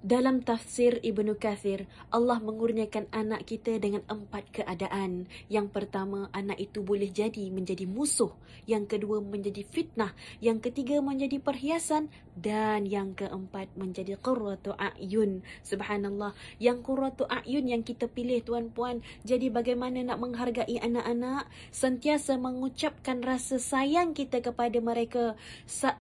Dalam tafsir Ibnu Kathir, Allah mengurniakan anak kita dengan empat keadaan. Yang pertama, anak itu boleh jadi menjadi musuh. Yang kedua, menjadi fitnah. Yang ketiga, menjadi perhiasan. Dan yang keempat, menjadi qurratu a'yun. Subhanallah, yang qurratu a'yun yang kita pilih tuan-puan. Jadi bagaimana nak menghargai anak-anak? Sentiasa mengucapkan rasa sayang kita kepada mereka.